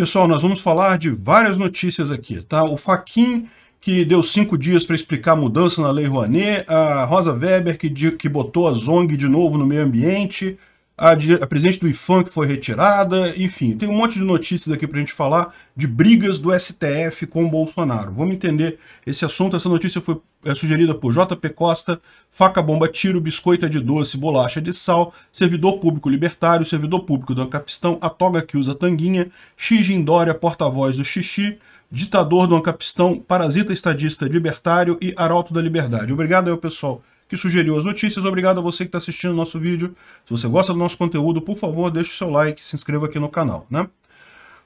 Pessoal, nós vamos falar de várias notícias aqui, tá? O Faquin que deu cinco dias para explicar a mudança na Lei Rouanet, a Rosa Weber, que, que botou a Zong de novo no meio ambiente, a, a presidente do IFAM que foi retirada, enfim, tem um monte de notícias aqui para a gente falar de brigas do STF com o Bolsonaro. Vamos entender esse assunto. Essa notícia foi é, sugerida por JP Costa, faca, bomba, tiro, biscoita é de doce, bolacha é de sal, servidor público libertário, servidor público do Ancapistão, a toga que usa tanguinha, Xi porta-voz do xixi, ditador do Ancapistão, parasita estadista libertário e arauto da liberdade. Obrigado aí, pessoal que sugeriu as notícias. Obrigado a você que está assistindo o nosso vídeo. Se você gosta do nosso conteúdo, por favor, deixe o seu like, se inscreva aqui no canal, né?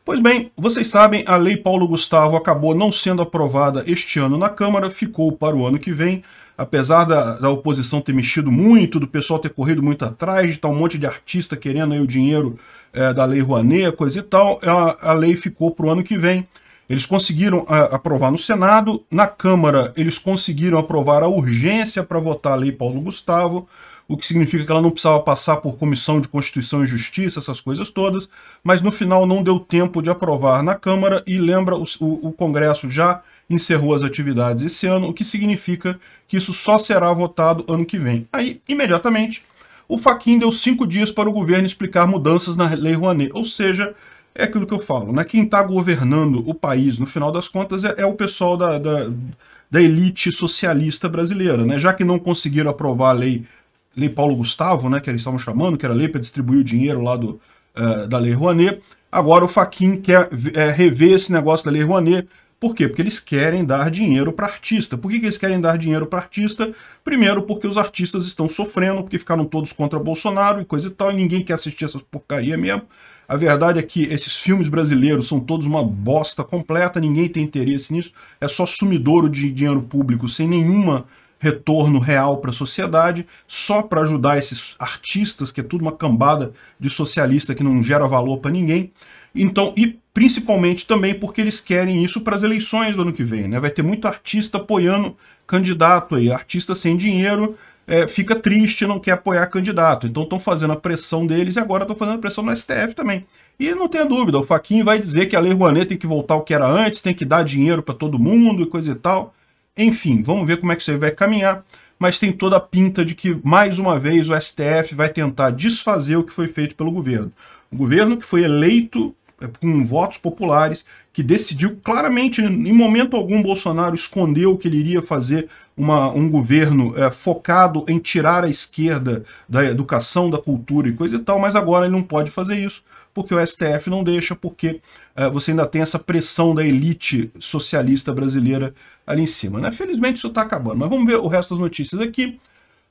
Pois bem, vocês sabem, a Lei Paulo Gustavo acabou não sendo aprovada este ano na Câmara, ficou para o ano que vem, apesar da, da oposição ter mexido muito, do pessoal ter corrido muito atrás, de tal tá um monte de artista querendo aí o dinheiro é, da Lei Rouanet, coisa e tal, a, a lei ficou para o ano que vem. Eles conseguiram ah, aprovar no Senado, na Câmara eles conseguiram aprovar a urgência para votar a Lei Paulo Gustavo, o que significa que ela não precisava passar por Comissão de Constituição e Justiça, essas coisas todas, mas no final não deu tempo de aprovar na Câmara e lembra, o, o Congresso já encerrou as atividades esse ano, o que significa que isso só será votado ano que vem. Aí, imediatamente, o Faquin deu cinco dias para o governo explicar mudanças na Lei Rouanet, ou seja, é aquilo que eu falo, né? Quem está governando o país, no final das contas, é, é o pessoal da, da, da, elite socialista brasileira, né? Já que não conseguiram aprovar a lei, lei Paulo Gustavo, né? Que eles estavam chamando, que era a lei para distribuir o dinheiro lá do, uh, da Lei Rouanet. Agora o Faquin quer é, rever esse negócio da Lei Rouanet, por quê? Porque eles querem dar dinheiro para artista. Por que, que eles querem dar dinheiro para artista? Primeiro, porque os artistas estão sofrendo, porque ficaram todos contra Bolsonaro e coisa e tal, e ninguém quer assistir essas porcaria mesmo. A verdade é que esses filmes brasileiros são todos uma bosta completa, ninguém tem interesse nisso, é só sumidouro de dinheiro público sem nenhuma retorno real para a sociedade, só para ajudar esses artistas, que é tudo uma cambada de socialista que não gera valor para ninguém. Então, e principalmente também porque eles querem isso para as eleições do ano que vem, né? Vai ter muito artista apoiando candidato aí, artista sem dinheiro é, fica triste, não quer apoiar candidato. Então estão fazendo a pressão deles e agora estão fazendo a pressão no STF também. E não tenha dúvida, o Faquinho vai dizer que a Lei Rouanet tem que voltar ao que era antes, tem que dar dinheiro para todo mundo e coisa e tal. Enfim, vamos ver como é que isso aí vai caminhar. Mas tem toda a pinta de que, mais uma vez, o STF vai tentar desfazer o que foi feito pelo governo. O governo que foi eleito com votos populares, que decidiu claramente, em momento algum, Bolsonaro escondeu que ele iria fazer uma, um governo é, focado em tirar a esquerda da educação, da cultura e coisa e tal, mas agora ele não pode fazer isso, porque o STF não deixa, porque é, você ainda tem essa pressão da elite socialista brasileira ali em cima. Né? Felizmente isso está acabando, mas vamos ver o resto das notícias aqui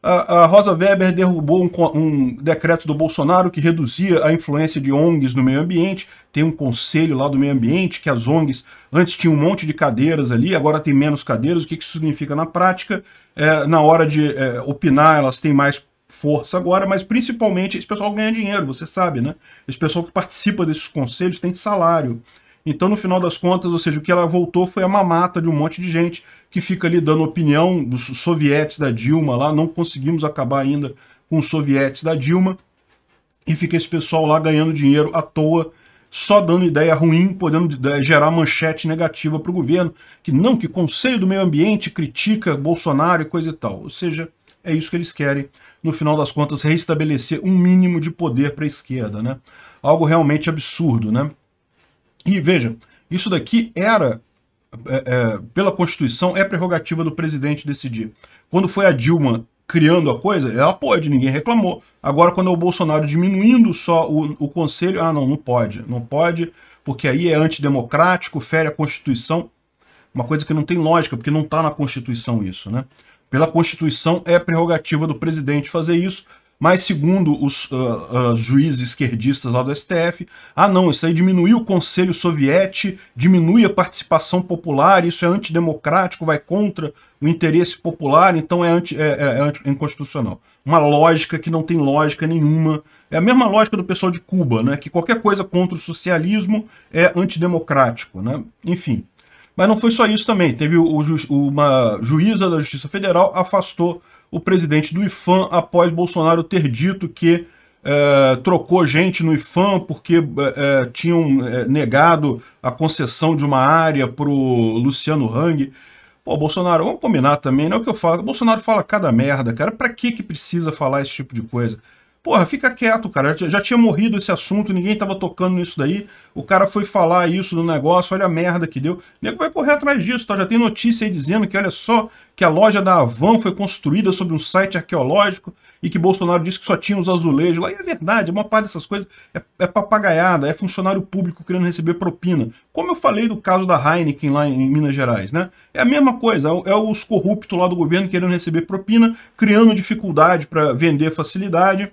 a, Rosa Weber derrubou um, um, decreto do Bolsonaro que reduzia a influência de ONGs no meio ambiente. Tem um conselho lá do meio ambiente que as ONGs antes tinham um monte de cadeiras ali, agora tem menos cadeiras. O que, que isso significa na prática? É, na hora de é, opinar, elas têm mais força agora, mas principalmente esse pessoal ganha dinheiro, você sabe, né? Esse pessoal que participa desses conselhos tem salário. Então, no final das contas, ou seja, o que ela voltou foi a mamata de um monte de gente que fica ali dando opinião dos sovietes da Dilma lá, não conseguimos acabar ainda com os sovietes da Dilma, e fica esse pessoal lá ganhando dinheiro à toa, só dando ideia ruim, podendo eh, gerar manchete negativa para o governo, que não, que Conselho do Meio Ambiente critica Bolsonaro e coisa e tal. Ou seja, é isso que eles querem, no final das contas, reestabelecer um mínimo de poder para a esquerda, né? Algo realmente absurdo, né? E veja isso daqui era, é, é, pela Constituição, é prerrogativa do presidente decidir. Quando foi a Dilma criando a coisa, ela pode, ninguém reclamou. Agora, quando é o Bolsonaro diminuindo só o, o conselho, ah, não, não pode, não pode, porque aí é antidemocrático, fere a Constituição. Uma coisa que não tem lógica, porque não está na Constituição isso, né? Pela Constituição é prerrogativa do presidente fazer isso, mas segundo os uh, uh, juízes esquerdistas lá do STF, ah não, isso aí diminui o Conselho Soviético, diminui a participação popular, isso é antidemocrático, vai contra o interesse popular, então é, anti, é, é, é inconstitucional. Uma lógica que não tem lógica nenhuma. É a mesma lógica do pessoal de Cuba, né, que qualquer coisa contra o socialismo é antidemocrático. Né? Enfim, mas não foi só isso também. Teve o, o, uma juíza da Justiça Federal afastou o presidente do IFAM após Bolsonaro ter dito que é, trocou gente no IFAM porque é, é, tinham é, negado a concessão de uma área para o Luciano Hang. Pô, Bolsonaro, vamos combinar também, não é o que eu falo. O Bolsonaro fala cada merda, cara. Para que que precisa falar esse tipo de coisa? Porra, fica quieto, cara. Já tinha morrido esse assunto, ninguém tava tocando nisso daí. O cara foi falar isso no negócio, olha a merda que deu. O nego vai correr atrás disso, tá? Já tem notícia aí dizendo que, olha só, que a loja da Avan foi construída sobre um site arqueológico e que Bolsonaro disse que só tinha os azulejos lá. E é verdade, uma parte dessas coisas é, é papagaiada, é funcionário público querendo receber propina. Como eu falei do caso da Heineken lá em Minas Gerais, né? É a mesma coisa, é, é os corruptos lá do governo querendo receber propina, criando dificuldade para vender facilidade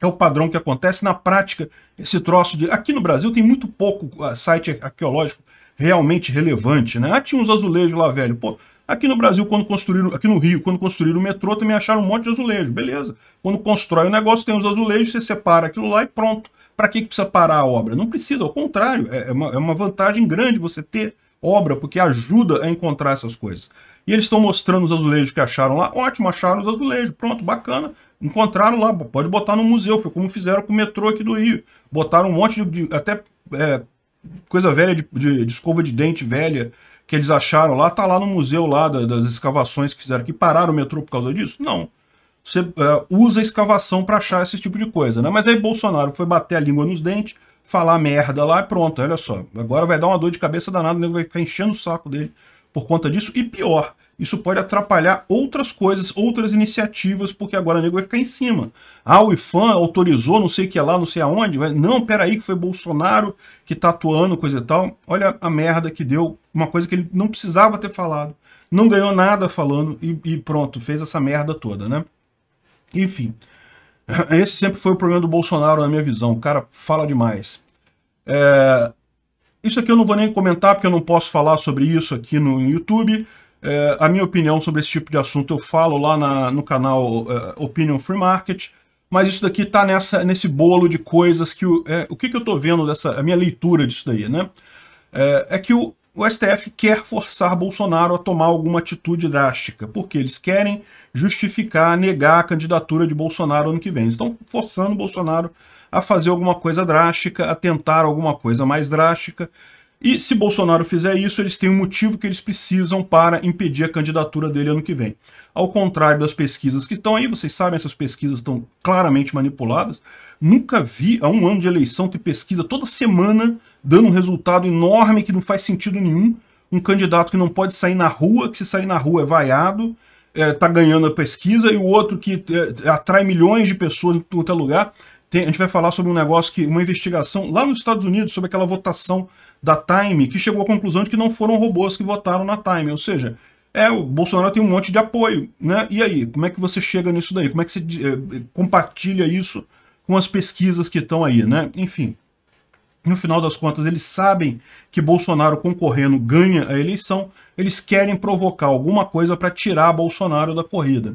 é o padrão que acontece na prática. Esse troço de. Aqui no Brasil tem muito pouco ah, site arqueológico realmente relevante, né? Ah, tinha uns azulejos lá, velho. Pô, aqui no Brasil, quando construíram. Aqui no Rio, quando construíram o metrô, também acharam um monte de azulejo. Beleza. Quando constrói o negócio, tem os azulejos, você separa aquilo lá e pronto. Para que, que precisa parar a obra? Não precisa, ao contrário, é, é uma, é uma vantagem grande você ter obra, porque ajuda a encontrar essas coisas. E eles estão mostrando os azulejos que acharam lá. Ótimo, acharam os azulejos. Pronto, bacana. Encontraram lá, pode botar no museu, foi como fizeram com o metrô aqui do Rio. Botaram um monte de. de até é, coisa velha de, de, de, escova de dente velha que eles acharam lá, tá lá no museu lá da, das escavações que fizeram que Pararam o metrô por causa disso? Não. Você é, usa a escavação para achar esse tipo de coisa, né? Mas aí Bolsonaro foi bater a língua nos dentes, falar merda lá e pronto, olha só. Agora vai dar uma dor de cabeça danada, o nego vai ficar enchendo o saco dele por conta disso. E pior, isso pode atrapalhar outras coisas, outras iniciativas, porque agora o nego vai ficar em cima. Ah, o IFAM autorizou não sei o que lá, não sei aonde. Vai... Não, peraí, que foi Bolsonaro que tá atuando, coisa e tal. Olha a merda que deu, uma coisa que ele não precisava ter falado. Não ganhou nada falando e, e pronto, fez essa merda toda, né? Enfim, esse sempre foi o problema do Bolsonaro na minha visão. O cara fala demais. É... Isso aqui eu não vou nem comentar, porque eu não posso falar sobre isso aqui no YouTube. É, a minha opinião sobre esse tipo de assunto eu falo lá na, no canal é, Opinion Free Market, mas isso daqui está nesse bolo de coisas que... O, é, o que, que eu estou vendo dessa... a minha leitura disso daí, né? É, é que o, o STF quer forçar Bolsonaro a tomar alguma atitude drástica, porque eles querem justificar, negar a candidatura de Bolsonaro ano que vem. Estão forçando Bolsonaro a fazer alguma coisa drástica, a tentar alguma coisa mais drástica, e se Bolsonaro fizer isso, eles têm um motivo que eles precisam para impedir a candidatura dele ano que vem. Ao contrário das pesquisas que estão aí, vocês sabem, essas pesquisas estão claramente manipuladas. Nunca vi, há um ano de eleição, ter pesquisa toda semana dando um resultado enorme que não faz sentido nenhum. Um candidato que não pode sair na rua, que se sair na rua é vaiado, está é, ganhando a pesquisa, e o outro que é, atrai milhões de pessoas em todo é lugar. Tem, a gente vai falar sobre um negócio que, uma investigação lá nos Estados Unidos, sobre aquela votação da Time, que chegou à conclusão de que não foram robôs que votaram na Time. Ou seja, é, o Bolsonaro tem um monte de apoio, né? E aí, como é que você chega nisso daí? Como é que você é, compartilha isso com as pesquisas que estão aí, né? Enfim, no final das contas, eles sabem que Bolsonaro concorrendo ganha a eleição, eles querem provocar alguma coisa para tirar Bolsonaro da corrida.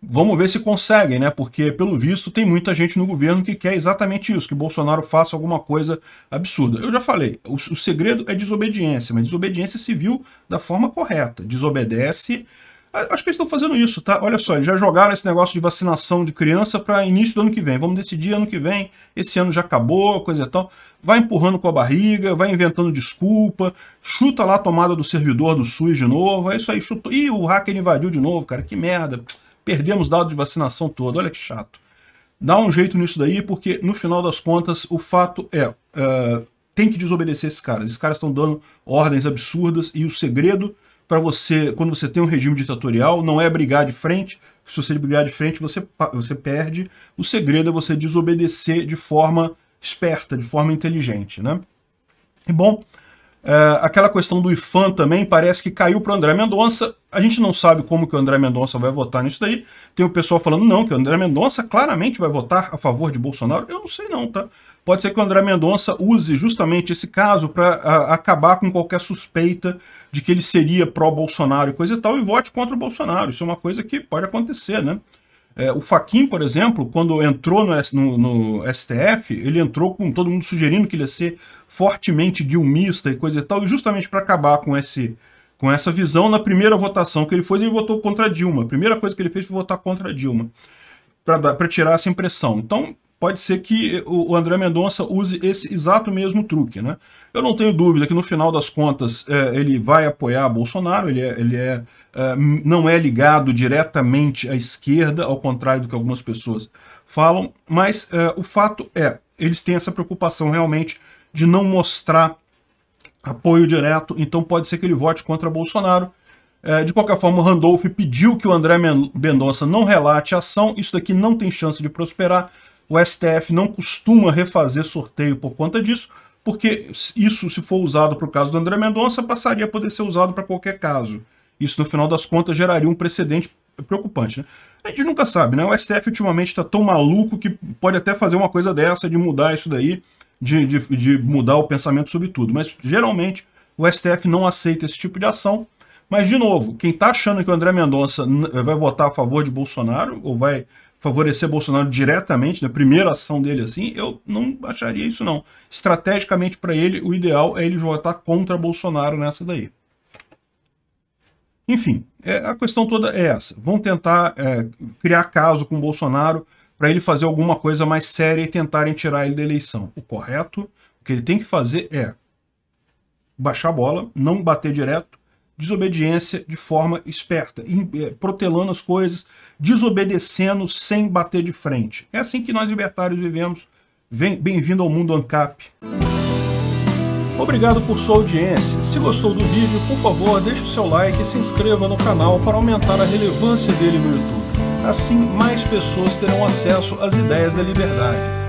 Vamos ver se conseguem, né? Porque, pelo visto, tem muita gente no governo que quer exatamente isso, que Bolsonaro faça alguma coisa absurda. Eu já falei, o, o segredo é desobediência, mas desobediência civil da forma correta. Desobedece ah, Acho que eles estão fazendo isso, tá? Olha só, eles já jogaram esse negócio de vacinação de criança para início do ano que vem. Vamos decidir ano que vem. Esse ano já acabou, coisa e tal. Vai empurrando com a barriga, vai inventando desculpa, chuta lá a tomada do servidor do SUS de novo. É isso aí, chutou. Ih, o hacker invadiu de novo, cara. Que merda. Perdemos dado de vacinação todo, olha que chato. Dá um jeito nisso daí, porque no final das contas o fato é, uh, tem que desobedecer esses caras. Esses caras estão dando ordens absurdas e o segredo para você, quando você tem um regime ditatorial, não é brigar de frente, se você brigar de frente você, você perde. O segredo é você desobedecer de forma esperta, de forma inteligente, né? E bom, é, aquela questão do IFAM também parece que caiu para o André Mendonça. A gente não sabe como que o André Mendonça vai votar nisso daí. Tem o pessoal falando, não, que o André Mendonça claramente vai votar a favor de Bolsonaro. Eu não sei não, tá? Pode ser que o André Mendonça use justamente esse caso para acabar com qualquer suspeita de que ele seria pró-Bolsonaro e coisa e tal, e vote contra o Bolsonaro. Isso é uma coisa que pode acontecer, né? É, o Faquin, por exemplo, quando entrou no, no, no, STF, ele entrou com todo mundo sugerindo que ele ia ser fortemente dilmista e coisa e tal, e justamente para acabar com esse com essa visão, na primeira votação que ele fez, ele votou contra Dilma. A primeira coisa que ele fez foi votar contra Dilma, para tirar essa impressão. Então, pode ser que o André Mendonça use esse exato mesmo truque. Né? Eu não tenho dúvida que no final das contas é, ele vai apoiar Bolsonaro, ele, é, ele é, é, não é ligado diretamente à esquerda, ao contrário do que algumas pessoas falam, mas é, o fato é, eles têm essa preocupação realmente de não mostrar apoio direto, então pode ser que ele vote contra Bolsonaro, de qualquer forma, o Randolph pediu que o André Mendonça não relate a ação, isso daqui não tem chance de prosperar, o STF não costuma refazer sorteio por conta disso, porque isso, se for usado para o caso do André Mendonça, passaria a poder ser usado para qualquer caso. Isso, no final das contas, geraria um precedente preocupante, né? A gente nunca sabe, né? O STF ultimamente está tão maluco que pode até fazer uma coisa dessa, de mudar isso daí, de, de, de mudar o pensamento sobre tudo. Mas geralmente o STF não aceita esse tipo de ação. Mas, de novo, quem está achando que o André Mendonça vai votar a favor de Bolsonaro ou vai favorecer Bolsonaro diretamente, na né? primeira ação dele assim, eu não acharia isso não. Estrategicamente para ele, o ideal é ele votar contra Bolsonaro nessa daí. Enfim, é, a questão toda é essa. Vão tentar é, criar caso com Bolsonaro para ele fazer alguma coisa mais séria e tentarem tirar ele da eleição. O correto, o que ele tem que fazer é baixar a bola, não bater direto, desobediência de forma esperta, eh, protelando as coisas, desobedecendo sem bater de frente. É assim que nós libertários vivemos. Bem-vindo ao mundo ANCAP. Obrigado por sua audiência. Se gostou do vídeo, por favor, deixe o seu like e se inscreva no canal para aumentar a relevância dele no YouTube. Assim, mais pessoas terão acesso às ideias da liberdade